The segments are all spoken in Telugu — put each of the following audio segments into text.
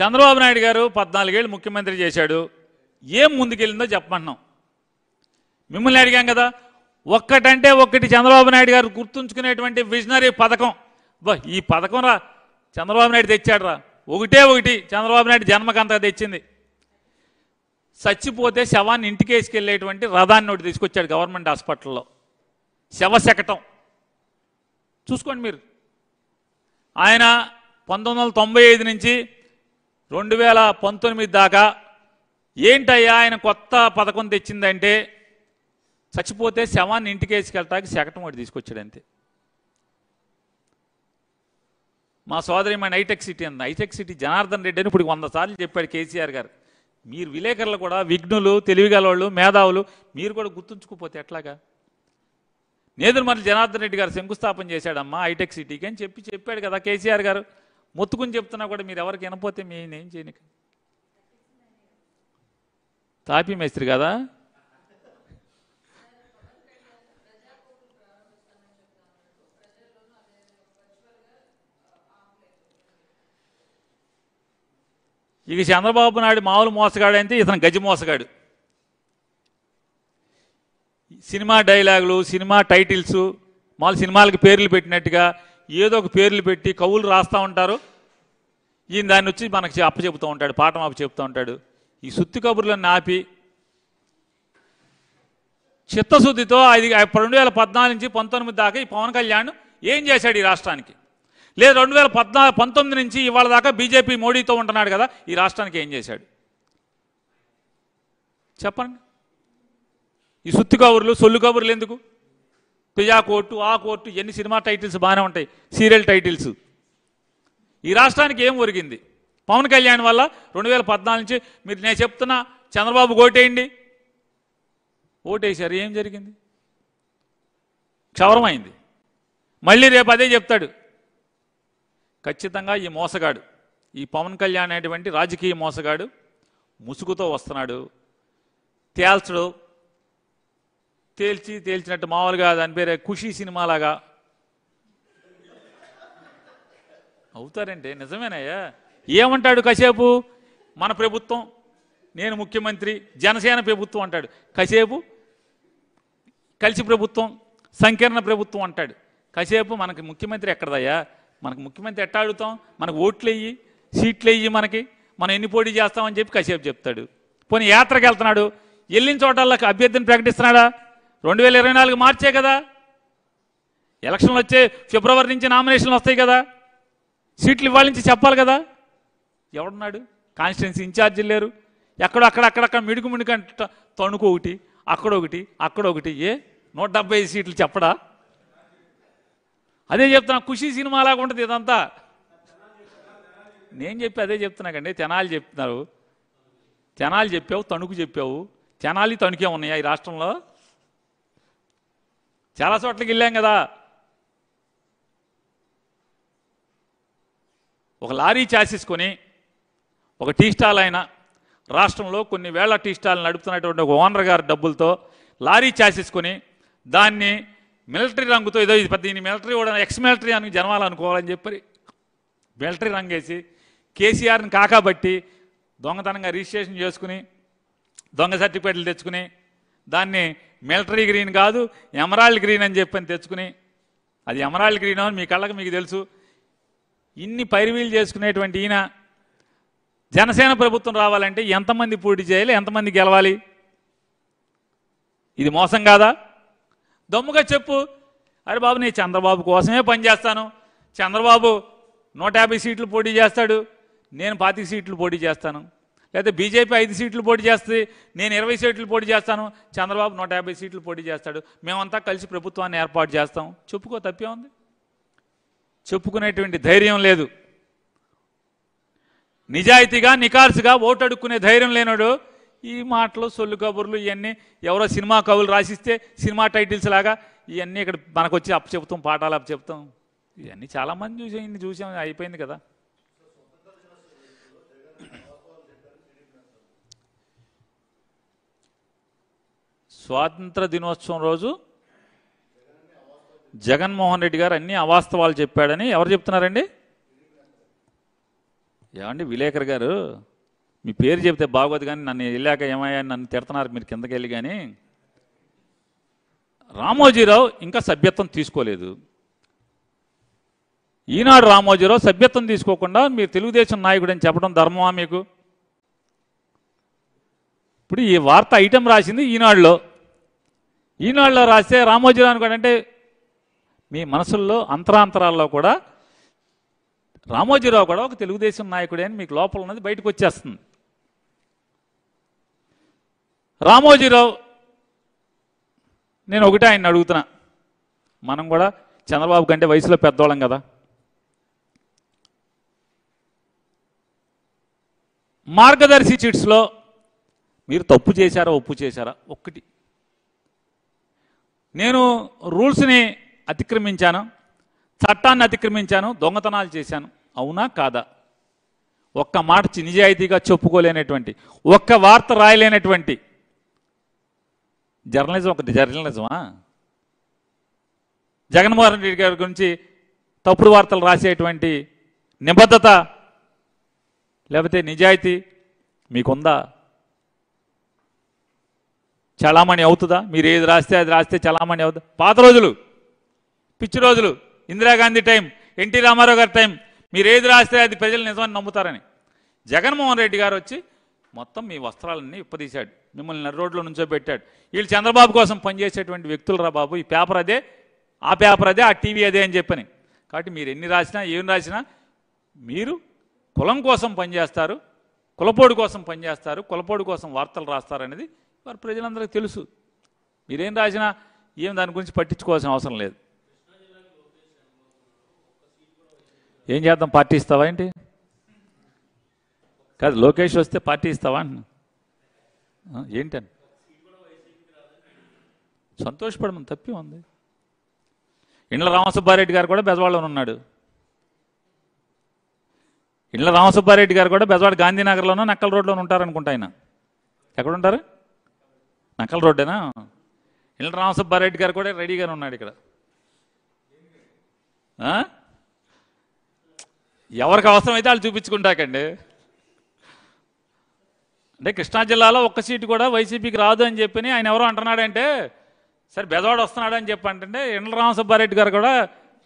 చంద్రబాబు నాయుడు గారు పద్నాలుగేళ్ళు ముఖ్యమంత్రి చేశాడు ఏం ముందుకెళ్ళిందో చెప్పమంటున్నాం మిమ్మల్ని అడిగాం కదా ఒక్కటంటే ఒక్కటి చంద్రబాబు నాయుడు గారు గుర్తుంచుకునేటువంటి విజనరీ పథకం బా ఈ పథకం రా చంద్రబాబు నాయుడు తెచ్చాడు రా ఒకటే ఒకటి చంద్రబాబు నాయుడు జన్మకంతగా తెచ్చింది చచ్చిపోతే శవాన్ని ఇంటికి వేసుకెళ్లేటువంటి రథాన్ని ఒకటి తీసుకొచ్చాడు గవర్నమెంట్ హాస్పిటల్లో శవశకటం చూసుకోండి మీరు ఆయన పంతొమ్మిది నుంచి రెండు వేల పంతొమ్మిది దాకా ఏంటయ్యా ఆయన కొత్త పథకం తెచ్చిందంటే చచ్చిపోతే శవాన్ని ఇంటికి వేసుకెళ్ళటానికి శకటం వాడు తీసుకొచ్చాడు అంతే మా సోదరి మన హైటెక్ సిటీ అంది హైటెక్ సిటీ జనార్దన్ రెడ్డి అని ఇప్పుడు వంద సార్లు చెప్పాడు కేసీఆర్ గారు మీరు విలేకరులు కూడా విఘ్నులు తెలివిగలవాళ్ళు మేధావులు మీరు కూడా గుర్తుంచుకుపోతే ఎట్లాగా నేదురు మరి జనార్దన్ రెడ్డి గారు శంకుస్థాపన చేశాడమ్మా హైటెక్ సిటీకి అని చెప్పి చెప్పాడు కదా కేసీఆర్ గారు మొత్తుకుని చెప్తున్నా కూడా మీరు ఎవరికి వినపోతే మీ ఏం చేయనికి తాపీ మేస్త్రి కదా ఇక చంద్రబాబు నాయుడు మామూలు మోసగాడు అంటే ఇతను గజి మోసగాడు సినిమా డైలాగులు సినిమా టైటిల్స్ మామూలు సినిమాలకు పేర్లు పెట్టినట్టుగా ఏదో ఒక పేర్లు పెట్టి కవులు రాస్తూ ఉంటారు ఈయన దాన్ని వచ్చి మనకి అప్పచెబుతూ ఉంటాడు పాఠం చెబుతూ ఉంటాడు ఈ సుత్తి కబుర్లను నాపి చిత్తశుద్ధితో ఐదు రెండు వేల పద్నాలుగు నుంచి పంతొమ్మిది దాకా ఈ పవన్ కళ్యాణ్ ఏం చేశాడు ఈ రాష్ట్రానికి లేదు రెండు వేల పద్నాలుగు పంతొమ్మిది నుంచి ఇవాళ దాకా బీజేపీ మోడీతో ఉంటున్నాడు కదా ఈ రాష్ట్రానికి ఏం చేశాడు చెప్పండి ఈ సుత్తి కబుర్లు సొల్లు కబుర్లు ఎందుకు పిజా కోర్టు ఆ కోర్టు ఎన్ని సినిమా టైటిల్స్ బాగానే ఉంటాయి సీరియల్ టైటిల్స్ ఈ రాష్ట్రానికి ఏం ఒరిగింది పవన్ కళ్యాణ్ వల్ల రెండు వేల పద్నాలుగు నుంచి మీరు నేను చెప్తున్నా చంద్రబాబు ఓటేయండి ఓటేశారు ఏం జరిగింది క్షవరమైంది మళ్ళీ రేపు అదే చెప్తాడు ఖచ్చితంగా ఈ మోసగాడు ఈ పవన్ కళ్యాణ్ అనేటువంటి రాజకీయ మోసగాడు ముసుగుతో వస్తున్నాడు తేల్చడు తేల్చి తేల్చినట్టు మామూలుగా దాని పేరే ఖుషీ సినిమాలాగా అవుతారంటే నిజమేనయ్యా ఏమంటాడు కసేపు మన ప్రభుత్వం నేను ముఖ్యమంత్రి జనసేన ప్రభుత్వం అంటాడు కసేపు కలిసి ప్రభుత్వం సంకీర్ణ ప్రభుత్వం అంటాడు కసేపు మనకి ముఖ్యమంత్రి ఎక్కడదయ్యా మనకు ముఖ్యమంత్రి ఎట్టా అడుగుతాం మనకు ఓట్లు వెయ్యి సీట్లు వెయ్యి మనకి మనం ఎన్ని పోటీ చేస్తామని చెప్పి కసేపు చెప్తాడు పోనీ యాత్రకు వెళ్తున్నాడు వెళ్ళిన చోటల్లోకి అభ్యర్థిని ప్రకటిస్తున్నాడా రెండు వేల ఇరవై నాలుగు మార్చే కదా ఎలక్షన్లు వచ్చే ఫిబ్రవరి నుంచి నామినేషన్లు వస్తాయి కదా సీట్లు ఇవ్వాలి నుంచి చెప్పాలి కదా ఎవడున్నాడు కాన్స్టిట్యున్సీ ఇన్ఛార్జీలు లేరు ఎక్కడో అక్కడ అక్కడక్కడ మిడుకు మిడుకు అంట తణుకు ఒకటి అక్కడ ఒకటి అక్కడ ఒకటి ఏ నూట డెబ్బై సీట్లు చెప్పడా అదే చెప్తున్నా ఖుషీ సినిమా లాగా ఉంటుంది ఇదంతా నేను చెప్పి అదే చెప్తున్నాకండి తెనాలి చెప్తున్నారు తెనాలి చెప్పావు తణుకు చెప్పావు తెనాలి తణుకే ఉన్నాయా ఈ రాష్ట్రంలో చాలా చోట్లకి వెళ్ళాం కదా ఒక లారీ చాసేసుకొని ఒక టీ స్టాల్ అయినా రాష్ట్రంలో కొన్ని వేళ టీ స్టాల్ నడుపుతున్నటువంటి ఒక ఓనర్ గారి డబ్బులతో లారీ చాసేసుకొని దాన్ని మిలిటరీ రంగుతో ఏదో ఇది దీన్ని మిలిటరీ కూడా ఎక్స్ మిలిటరీ అని జన్మాలనుకోవాలని చెప్పి మిలిటరీ వేసి కేసీఆర్ని కాకాబట్టి దొంగతనంగా రిజిస్ట్రేషన్ చేసుకుని దొంగ సర్టిఫికేట్లు తెచ్చుకుని దాన్ని మిలిటరీ గ్రీన్ కాదు ఎమరాల్డ్ గ్రీన్ అని చెప్పని తెచ్చుకుని అది ఎమరాల్డ్ గ్రీన్ అని మీ కళ్ళకి మీకు తెలుసు ఇన్ని పైరువీలు చేసుకునేటువంటి ఈయన జనసేన ప్రభుత్వం రావాలంటే ఎంతమంది పోటీ చేయాలి ఎంతమంది గెలవాలి ఇది మోసం కాదా దమ్ముగా చెప్పు అరే బాబు నేను చంద్రబాబు కోసమే పనిచేస్తాను చంద్రబాబు నూట యాభై సీట్లు పోటీ చేస్తాడు నేను పాతిక సీట్లు పోటీ చేస్తాను లేదా బీజేపీ ఐదు సీట్లు పోటీ చేస్తుంది నేను ఇరవై సీట్లు పోటీ చేస్తాను చంద్రబాబు నూట యాభై సీట్లు పోటీ చేస్తాడు మేమంతా కలిసి ప్రభుత్వాన్ని ఏర్పాటు చేస్తాం చెప్పుకో తప్పే ఉంది చెప్పుకునేటువంటి ధైర్యం లేదు నిజాయితీగా నికార్సుగా ఓటు అడుక్కునే ధైర్యం లేనాడు ఈ మాటలు సొల్లు కబుర్లు ఇవన్నీ ఎవరో సినిమా కవులు రాసిస్తే సినిమా టైటిల్స్ లాగా ఇవన్నీ ఇక్కడ మనకు వచ్చి అప్పచెప్తాం పాఠాలు అప్పచెప్తాం ఇవన్నీ చాలామంది చూసాం ఇన్ని చూసాం అయిపోయింది కదా స్వాతంత్ర దినోత్సవం రోజు జగన్మోహన్ రెడ్డి గారు అన్ని అవాస్తవాలు చెప్పాడని ఎవరు చెప్తున్నారండి ఏమండి విలేకర్ గారు మీ పేరు చెప్తే బాగోదు కానీ నన్ను వెళ్ళాక ఏమయ్యా నన్ను తిడుతున్నారు మీరు కిందకి వెళ్ళి కానీ రామోజీరావు ఇంకా సభ్యత్వం తీసుకోలేదు ఈనాడు రామోజీరావు సభ్యత్వం తీసుకోకుండా మీరు తెలుగుదేశం నాయకుడు అని చెప్పడం ధర్మమా మీకు ఇప్పుడు ఈ వార్త ఐటెం రాసింది ఈనాడులో ఈనాడులో రాస్తే రామోజీరావు కూడా అంటే మీ మనసుల్లో అంతరాంతరాల్లో కూడా రామోజీరావు కూడా ఒక తెలుగుదేశం నాయకుడే అని మీకు లోపల ఉన్నది బయటకు వచ్చేస్తుంది రామోజీరావు నేను ఒకటే ఆయన అడుగుతున్నా మనం కూడా చంద్రబాబు కంటే వయసులో పెద్దవాళ్ళం కదా మార్గదర్శి చిట్స్లో మీరు తప్పు చేశారా ఒప్పు చేశారా ఒక్కటి నేను రూల్స్ని అతిక్రమించాను చట్టాన్ని అతిక్రమించాను దొంగతనాలు చేశాను అవునా కాదా ఒక్క మాట నిజాయితీగా చెప్పుకోలేనటువంటి ఒక్క వార్త రాయలేనటువంటి జర్నలిజం ఒకటి జర్నలిజమా జగన్మోహన్ రెడ్డి గారి గురించి తప్పుడు వార్తలు రాసేటువంటి నిబద్ధత లేకపోతే నిజాయితీ మీకుందా చలామణి అవుతుందా మీరు ఏది రాస్తే అది రాస్తే చలామణి అవుతుంది పాత రోజులు పిచ్చి రోజులు ఇందిరాగాంధీ టైం ఎన్టీ రామారావు గారి టైం మీరు ఏది రాస్తే అది ప్రజలు నిజమని నమ్ముతారని జగన్మోహన్ రెడ్డి గారు వచ్చి మొత్తం మీ వస్త్రాలన్నీ ఇప్పదీశాడు మిమ్మల్ని నడి రోడ్లో నుంచో పెట్టాడు వీళ్ళు చంద్రబాబు కోసం పనిచేసేటువంటి వ్యక్తులు రా బాబు ఈ పేపర్ అదే ఆ పేపర్ అదే ఆ టీవీ అదే అని చెప్పని కాబట్టి మీరు ఎన్ని రాసినా ఏం రాసినా మీరు కులం కోసం పనిచేస్తారు కులపోడు కోసం పనిచేస్తారు కులపోడు కోసం వార్తలు రాస్తారనేది వారు ప్రజలందరికీ తెలుసు మీరేం రాసినా ఏం దాని గురించి పట్టించుకోవాల్సిన అవసరం లేదు ఏం చేద్దాం పార్టీ ఇస్తావా ఏంటి కాదు లోకేష్ వస్తే పార్టీ ఇస్తావా అన్న ఏంటని సంతోషపడమని తప్పి ఉంది ఇండ్ల రామసుబ్బారెడ్డి గారు కూడా బెజవాడలో ఉన్నాడు ఇండ్ల రామసుబ్బారెడ్డి గారు కూడా బెజవాడ గాంధీనగర్లోనో నక్కల రోడ్లోనూ ఉంటారనుకుంటా ఆయన ఎక్కడుంటారు నకల్ రోడ్డేనా ఇళ్ళ రామసుబ్బారెడ్డి గారు కూడా రెడీగానే ఉన్నాడు ఇక్కడ ఎవరికి అవసరం అయితే వాళ్ళు చూపించుకుంటాకండి అంటే కృష్ణా జిల్లాలో ఒక్క సీటు కూడా వైసీపీకి రాదు అని చెప్పి ఆయన ఎవరో అంటున్నాడంటే సరే బెదవాడు వస్తున్నాడని చెప్పి అంటే ఎండ్ల రామసుబ్బారెడ్డి గారు కూడా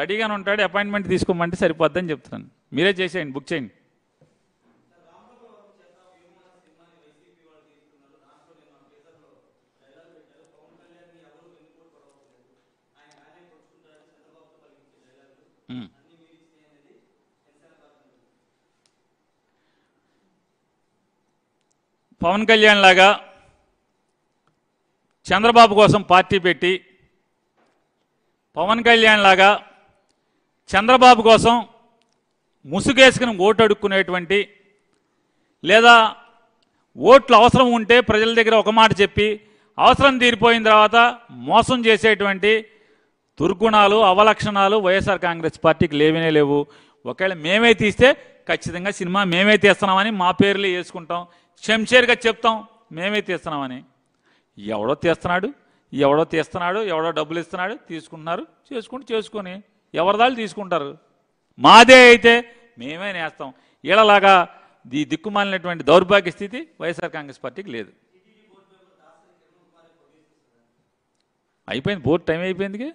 రెడీగానే ఉంటాడు అపాయింట్మెంట్ తీసుకోమంటే సరిపోద్దని చెప్తున్నాను మీరే చేసేయండి బుక్ చేయండి పవన్ కళ్యాణ్ లాగా చంద్రబాబు కోసం పార్టీ పెట్టి పవన్ కళ్యాణ్ లాగా చంద్రబాబు కోసం ముసుగేసుకుని ఓటు అడుక్కునేటువంటి లేదా ఓట్లు అవసరం ఉంటే ప్రజల దగ్గర ఒక మాట చెప్పి అవసరం తీరిపోయిన తర్వాత మోసం చేసేటువంటి దుర్గుణాలు అవలక్షణాలు వైఎస్ఆర్ కాంగ్రెస్ పార్టీకి లేవనే లేవు ఒకవేళ మేమే తీస్తే ఖచ్చితంగా సినిమా మేమే తీస్తున్నామని మా పేర్లు వేసుకుంటాం షంషేర్గా చెప్తాం మేమే తీస్తున్నామని ఎవడో తీస్తున్నాడు ఎవడో తీస్తున్నాడు ఎవడో డబ్బులు ఇస్తున్నాడు తీసుకుంటున్నారు చేసుకుంటూ చేసుకొని ఎవరిదాలు తీసుకుంటారు మాదే అయితే మేమే నేస్తాం ఇలాగా ఈ దిక్కుమాలినటువంటి దౌర్భాగ్య స్థితి వైఎస్ఆర్ కాంగ్రెస్ పార్టీకి లేదు అయిపోయింది బోర్డు టైం అయిపోయిందిగా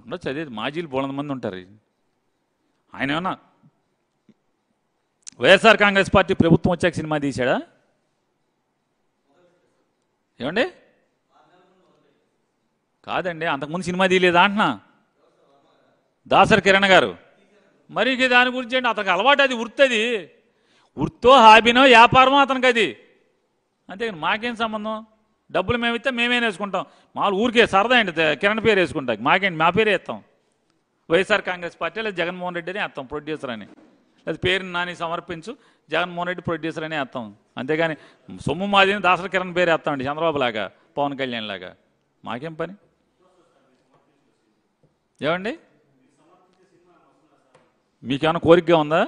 ఉండొచ్చు అదే మాజీలు బోలంద మంది ఉంటారు ఆయన ఏమన్నా వైఎస్ఆర్ కాంగ్రెస్ పార్టీ ప్రభుత్వం వచ్చాక సినిమా తీశాడా ఏమండి కాదండి అంతకుముందు సినిమా తీయలేదా అంటున్నా దాసర్ కిరణ్ గారు మరి దాని గురించి అండి అతనికి అలవాటు అది వృత్తి వృత్తో హాబీనో వ్యాపారమో అతనికి అది అంతేగాని మాకేం సంబంధం డబ్బులు మేము ఇస్తే మేమే వేసుకుంటాం మాలు ఊరికే సరదా అండి కిరణ్ పేరు వేసుకుంటాం మాకేంటి మా పేరు వేస్తాం వైఎస్ఆర్ కాంగ్రెస్ పార్టీ లేదా జగన్మోహన్ రెడ్డి అని వేస్తాం ప్రొడ్యూసర్ అని లేదా పేరు నాని సమర్పించు జగన్మోహన్ రెడ్డి ప్రొడ్యూసర్ అని వేస్తాం అంతేగాని సొమ్ము మాది దాసరి కిరణ్ పేరు వేస్తామండి చంద్రబాబు లాగా పవన్ కళ్యాణ్ లాగా మాకేం పని ఏమండి మీకేమైనా కోరికగా ఉందా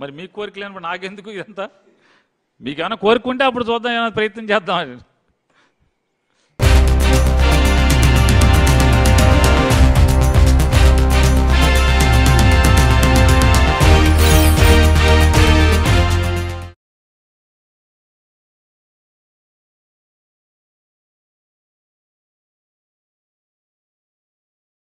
మరి మీ కోరిక లేనప్పుడు నాకెందుకు ఇదంతా మీకేమైనా ఉంటే అప్పుడు చూద్దాం ఏమైనా ప్రయత్నం చేద్దాం